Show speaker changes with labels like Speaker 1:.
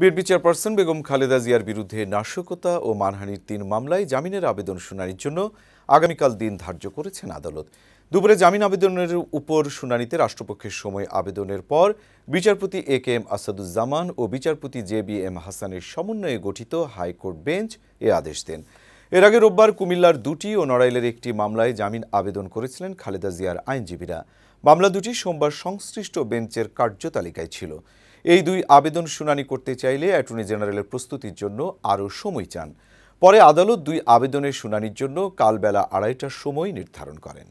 Speaker 1: বীর চেয়ারপারসন বেগম খালেদা জিয়ার বিরুদ্ধে নাশকতা ও মানহানির তিন মামলায় জামিনের আবেদন শুনানির জন্য আগামীকাল দিন ধার্য করেছেন আদালত দুপুরে জামিন আবেদনের উপর শুনানিতে রাষ্ট্রপক্ষের সময় আবেদনের পর বিচারপতি এ কে এম আসাদুজ্জামান ও বিচারপতি জে বি এম হাসানের সমন্বয়ে গঠিত হাইকোর্ট বেঞ্চ এ আদেশ দেন এর আগে রোববার কুমিল্লার দুটি ও নড়াইলের একটি মামলায় জামিন আবেদন করেছিলেন খালেদা জিয়ার আইনজীবীরা মামলা দুটি সোমবার সংশ্লিষ্ট বেঞ্চের কার্যতালিকায় ছিল এই দুই আবেদন শুনানি করতে চাইলে অ্যাটর্নি জেনারেলের প্রস্তুতির জন্য আরও সময় চান পরে আদালত দুই আবেদনের শুনানির জন্য কাল বেলা আড়াইটার সময় নির্ধারণ করেন